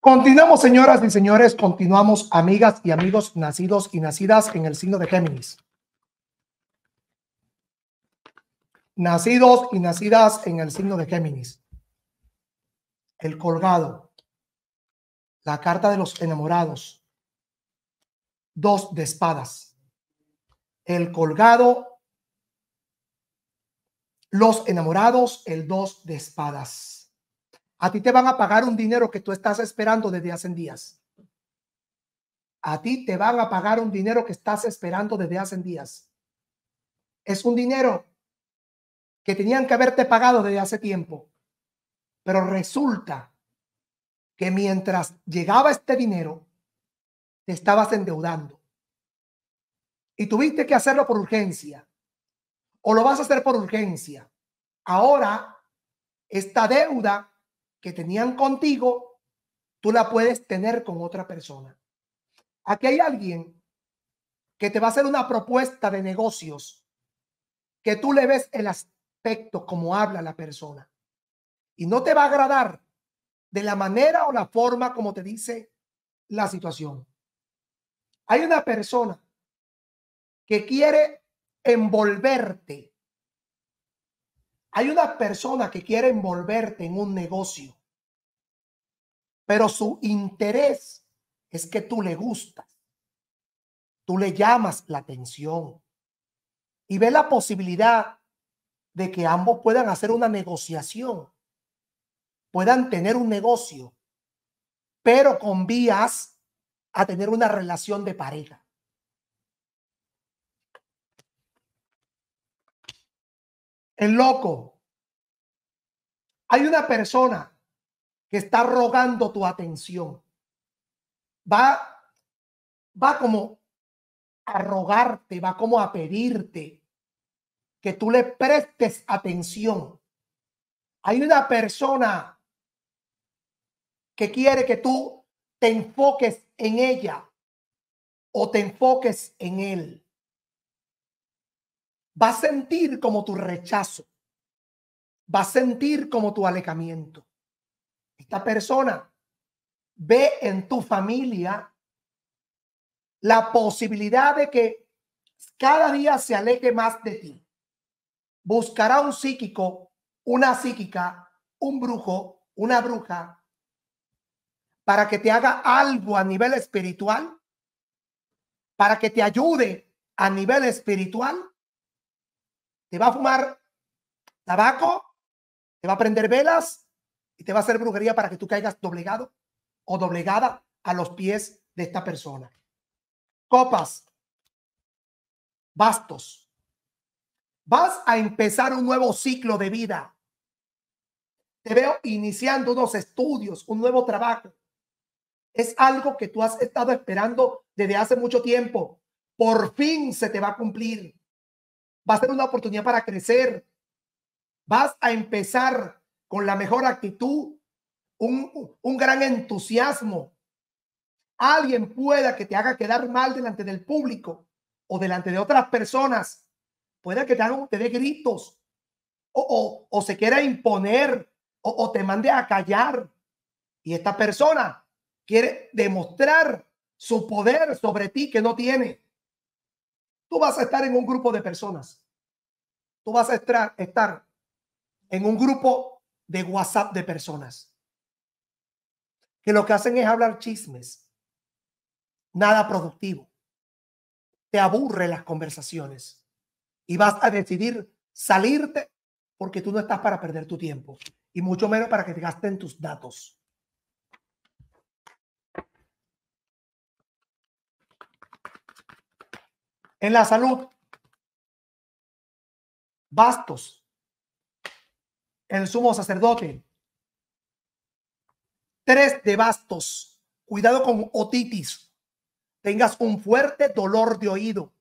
Continuamos, señoras y señores, continuamos, amigas y amigos nacidos y nacidas en el signo de Géminis. Nacidos y nacidas en el signo de Géminis. El colgado. La carta de los enamorados. Dos de espadas. El colgado. Los enamorados, el dos de espadas. A ti te van a pagar un dinero que tú estás esperando desde hace días. A ti te van a pagar un dinero que estás esperando desde hace días. Es un dinero que tenían que haberte pagado desde hace tiempo. Pero resulta que mientras llegaba este dinero, te estabas endeudando. Y tuviste que hacerlo por urgencia. O lo vas a hacer por urgencia. Ahora, esta deuda que tenían contigo, tú la puedes tener con otra persona. Aquí hay alguien que te va a hacer una propuesta de negocios que tú le ves el aspecto como habla la persona y no te va a agradar de la manera o la forma como te dice la situación. Hay una persona que quiere envolverte hay una persona que quiere envolverte en un negocio, pero su interés es que tú le gustas, tú le llamas la atención y ve la posibilidad de que ambos puedan hacer una negociación, puedan tener un negocio, pero con vías a tener una relación de pareja. El loco. Hay una persona que está rogando tu atención. Va, va como a rogarte, va como a pedirte que tú le prestes atención. Hay una persona que quiere que tú te enfoques en ella o te enfoques en él va a sentir como tu rechazo, va a sentir como tu alejamiento. Esta persona ve en tu familia la posibilidad de que cada día se aleje más de ti. Buscará un psíquico, una psíquica, un brujo, una bruja, para que te haga algo a nivel espiritual, para que te ayude a nivel espiritual te va a fumar tabaco, te va a prender velas y te va a hacer brujería para que tú caigas doblegado o doblegada a los pies de esta persona. Copas, bastos. Vas a empezar un nuevo ciclo de vida. Te veo iniciando unos estudios, un nuevo trabajo. Es algo que tú has estado esperando desde hace mucho tiempo. Por fin se te va a cumplir va a ser una oportunidad para crecer. Vas a empezar con la mejor actitud, un, gran entusiasmo. Alguien pueda que te haga quedar mal delante del público o delante de otras personas. Pueda que te, haga, te dé gritos o, o, se quiera imponer o, o te mande a callar. Y esta persona quiere demostrar su poder sobre ti que no tiene. Tú vas a estar en un grupo de personas. Tú vas a estar, en un grupo de WhatsApp de personas que lo que hacen es hablar chismes, nada productivo. Te aburre las conversaciones y vas a decidir salirte porque tú no estás para perder tu tiempo y mucho menos para que te gasten tus datos. En la salud, Bastos, el sumo sacerdote. Tres de bastos. Cuidado con otitis. Tengas un fuerte dolor de oído.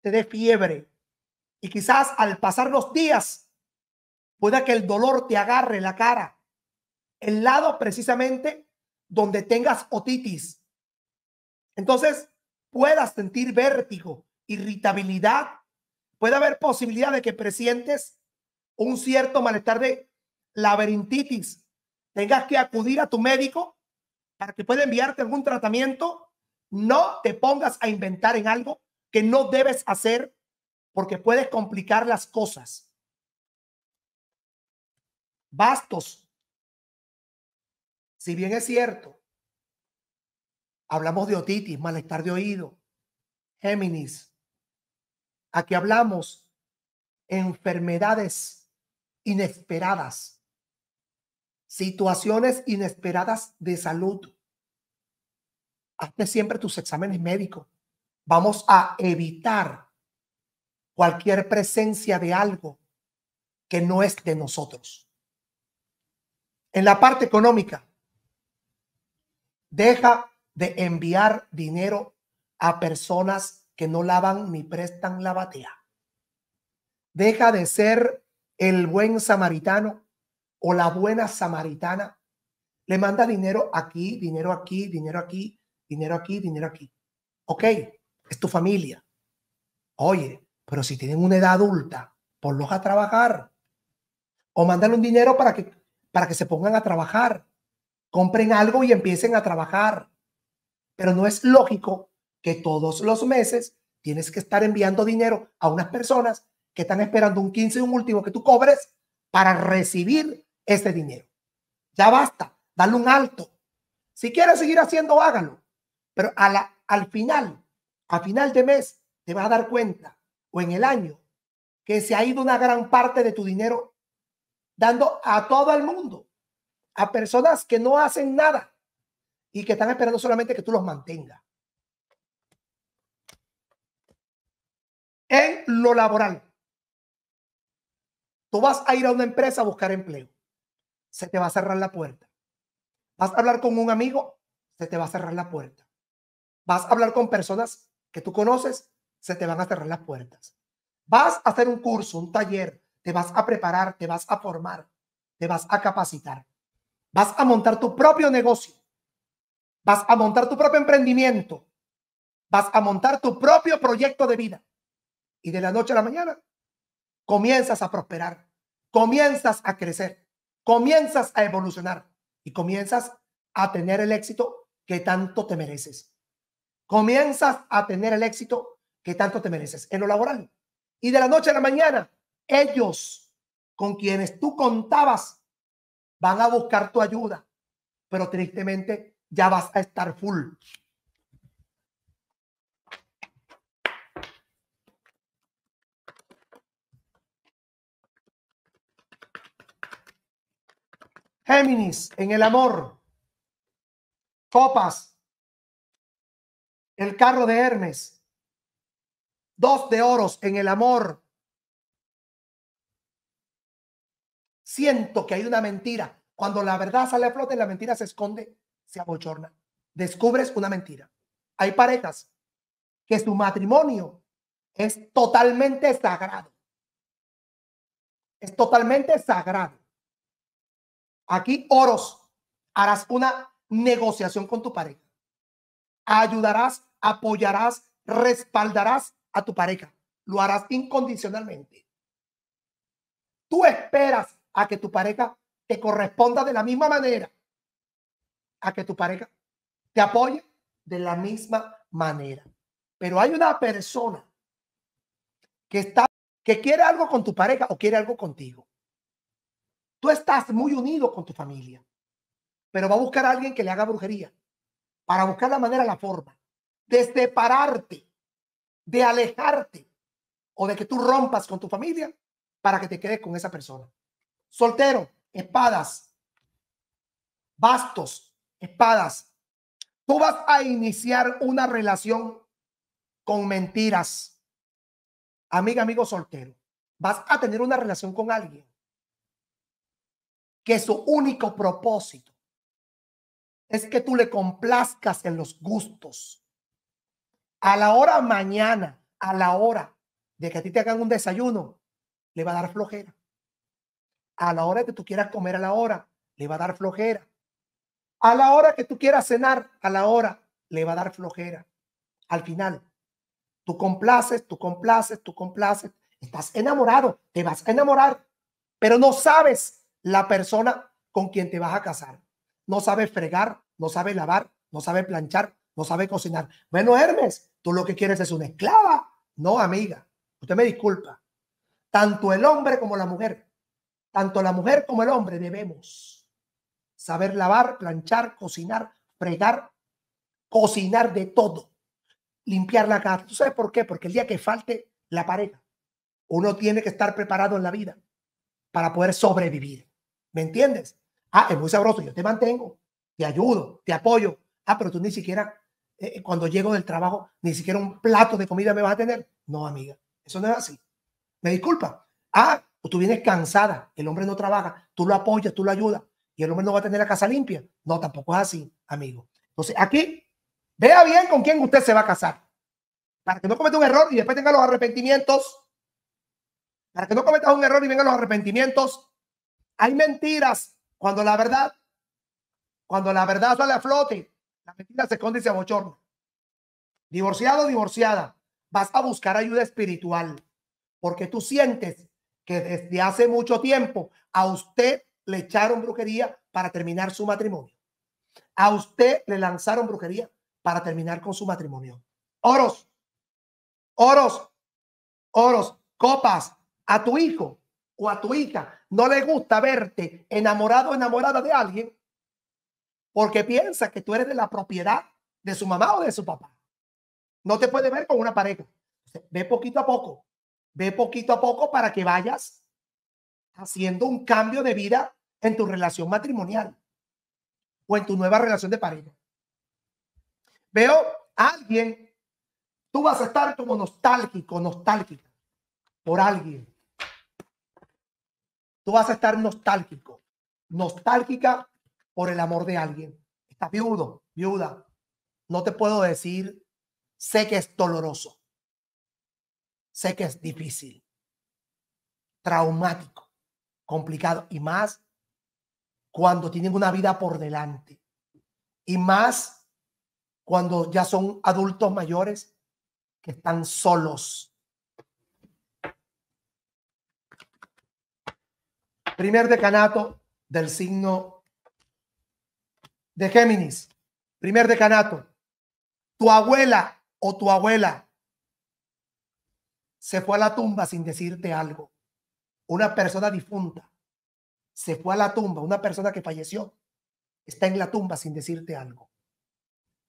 Te dé fiebre. Y quizás al pasar los días pueda que el dolor te agarre la cara. El lado precisamente donde tengas otitis. Entonces puedas sentir vértigo irritabilidad, puede haber posibilidad de que presientes un cierto malestar de laberintitis. Tengas que acudir a tu médico para que pueda enviarte algún tratamiento. No te pongas a inventar en algo que no debes hacer porque puedes complicar las cosas. Bastos. Si bien es cierto, hablamos de otitis, malestar de oído, Géminis, Aquí hablamos enfermedades inesperadas, situaciones inesperadas de salud. Hazte siempre tus exámenes médicos. Vamos a evitar cualquier presencia de algo que no es de nosotros. En la parte económica, deja de enviar dinero a personas que no lavan ni prestan la batea. Deja de ser el buen samaritano o la buena samaritana. Le manda dinero aquí, dinero aquí, dinero aquí, dinero aquí, dinero aquí. Ok, es tu familia. Oye, pero si tienen una edad adulta, ponlos a trabajar. O mándale un dinero para que, para que se pongan a trabajar. Compren algo y empiecen a trabajar. Pero no es lógico que todos los meses tienes que estar enviando dinero a unas personas que están esperando un 15 y un último que tú cobres para recibir ese dinero. Ya basta, dale un alto. Si quieres seguir haciendo, hágalo. Pero a la, al final, a final de mes, te vas a dar cuenta, o en el año, que se ha ido una gran parte de tu dinero dando a todo el mundo, a personas que no hacen nada y que están esperando solamente que tú los mantengas. lo laboral. Tú vas a ir a una empresa a buscar empleo. Se te va a cerrar la puerta. Vas a hablar con un amigo, se te va a cerrar la puerta. Vas a hablar con personas que tú conoces, se te van a cerrar las puertas. Vas a hacer un curso, un taller, te vas a preparar, te vas a formar, te vas a capacitar. Vas a montar tu propio negocio. Vas a montar tu propio emprendimiento. Vas a montar tu propio proyecto de vida. Y de la noche a la mañana comienzas a prosperar, comienzas a crecer, comienzas a evolucionar y comienzas a tener el éxito que tanto te mereces. Comienzas a tener el éxito que tanto te mereces en lo laboral. Y de la noche a la mañana, ellos con quienes tú contabas van a buscar tu ayuda, pero tristemente ya vas a estar full. Géminis, en el amor. Copas. El carro de Hermes. Dos de oros en el amor. Siento que hay una mentira. Cuando la verdad sale a flote, la mentira se esconde, se abochorna. Descubres una mentira. Hay parejas que su matrimonio es totalmente sagrado. Es totalmente sagrado. Aquí, oros, harás una negociación con tu pareja. Ayudarás, apoyarás, respaldarás a tu pareja. Lo harás incondicionalmente. Tú esperas a que tu pareja te corresponda de la misma manera. A que tu pareja te apoye de la misma manera. Pero hay una persona que está que quiere algo con tu pareja o quiere algo contigo. Tú estás muy unido con tu familia, pero va a buscar a alguien que le haga brujería para buscar la manera, la forma de separarte, de alejarte o de que tú rompas con tu familia para que te quedes con esa persona. Soltero, espadas, bastos, espadas. Tú vas a iniciar una relación con mentiras. Amiga, amigo soltero, vas a tener una relación con alguien que su único propósito es que tú le complazcas en los gustos. A la hora mañana, a la hora de que a ti te hagan un desayuno, le va a dar flojera. A la hora que tú quieras comer a la hora, le va a dar flojera. A la hora que tú quieras cenar, a la hora, le va a dar flojera. Al final, tú complaces, tú complaces, tú complaces. Estás enamorado, te vas a enamorar, pero no sabes la persona con quien te vas a casar. No sabe fregar, no sabe lavar, no sabe planchar, no sabe cocinar. Bueno, Hermes, tú lo que quieres es una esclava. No, amiga, usted me disculpa. Tanto el hombre como la mujer, tanto la mujer como el hombre debemos saber lavar, planchar, cocinar, fregar, cocinar de todo, limpiar la casa. ¿Tú sabes por qué? Porque el día que falte la pareja, uno tiene que estar preparado en la vida para poder sobrevivir. ¿Me entiendes? Ah, es muy sabroso, yo te mantengo, te ayudo, te apoyo. Ah, pero tú ni siquiera, eh, eh, cuando llego del trabajo, ni siquiera un plato de comida me vas a tener. No, amiga, eso no es así. Me disculpa. Ah, pues tú vienes cansada, el hombre no trabaja, tú lo apoyas, tú lo ayudas, y el hombre no va a tener la casa limpia. No, tampoco es así, amigo. Entonces, aquí, vea bien con quién usted se va a casar, para que no cometa un error y después tenga los arrepentimientos, para que no cometa un error y venga los arrepentimientos, hay mentiras cuando la verdad, cuando la verdad sale a flote, la mentira se esconde y se abochorna. Divorciado, divorciada, vas a buscar ayuda espiritual porque tú sientes que desde hace mucho tiempo a usted le echaron brujería para terminar su matrimonio. A usted le lanzaron brujería para terminar con su matrimonio. Oros, oros, oros, copas a tu hijo o a tu hija no le gusta verte enamorado o enamorada de alguien porque piensa que tú eres de la propiedad de su mamá o de su papá. No te puede ver con una pareja. Ve poquito a poco, ve poquito a poco para que vayas haciendo un cambio de vida en tu relación matrimonial o en tu nueva relación de pareja. Veo a alguien, tú vas a estar como nostálgico, nostálgica por alguien Tú vas a estar nostálgico, nostálgica por el amor de alguien. Estás viudo, viuda. No te puedo decir, sé que es doloroso. Sé que es difícil, traumático, complicado y más cuando tienen una vida por delante. Y más cuando ya son adultos mayores que están solos Primer decanato del signo de Géminis. Primer decanato. Tu abuela o tu abuela se fue a la tumba sin decirte algo. Una persona difunta se fue a la tumba, una persona que falleció, está en la tumba sin decirte algo.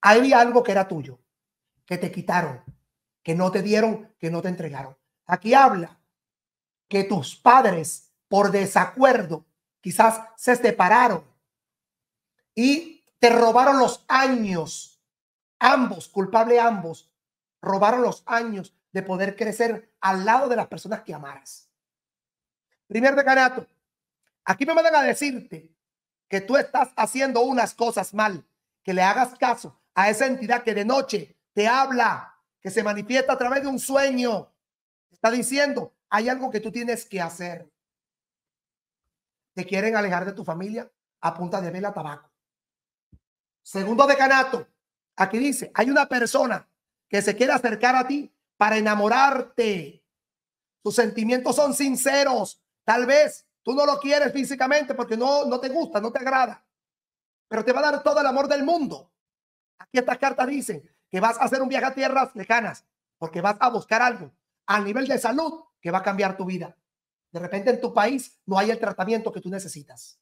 Hay algo que era tuyo, que te quitaron, que no te dieron, que no te entregaron. Aquí habla que tus padres por desacuerdo, quizás se separaron y te robaron los años, ambos, culpable ambos, robaron los años de poder crecer al lado de las personas que amaras. Primer decanato, aquí me mandan a decirte que tú estás haciendo unas cosas mal, que le hagas caso a esa entidad que de noche te habla, que se manifiesta a través de un sueño, está diciendo, hay algo que tú tienes que hacer te quieren alejar de tu familia a punta de vela tabaco. Segundo decanato, aquí dice, hay una persona que se quiere acercar a ti para enamorarte. Tus sentimientos son sinceros. Tal vez tú no lo quieres físicamente porque no, no te gusta, no te agrada, pero te va a dar todo el amor del mundo. Aquí estas cartas dicen que vas a hacer un viaje a tierras lejanas porque vas a buscar algo a nivel de salud que va a cambiar tu vida. De repente en tu país no hay el tratamiento que tú necesitas.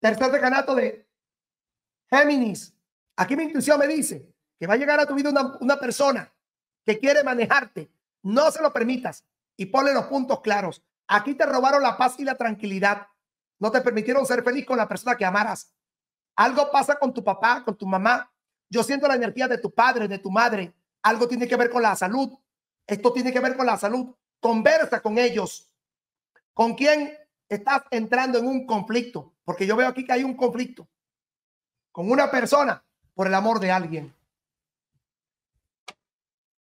Tercer decanato de Géminis. Aquí mi intuición me dice que va a llegar a tu vida una, persona que quiere manejarte. No se lo permitas y ponle los puntos claros. Aquí te robaron la paz y la tranquilidad. No te permitieron ser feliz con la persona que amaras. Algo pasa con tu papá, con tu mamá. Yo siento la energía de tu padre, de tu madre. Algo tiene que ver con la salud. Esto tiene que ver con la salud conversa con ellos, con quién estás entrando en un conflicto, porque yo veo aquí que hay un conflicto con una persona por el amor de alguien.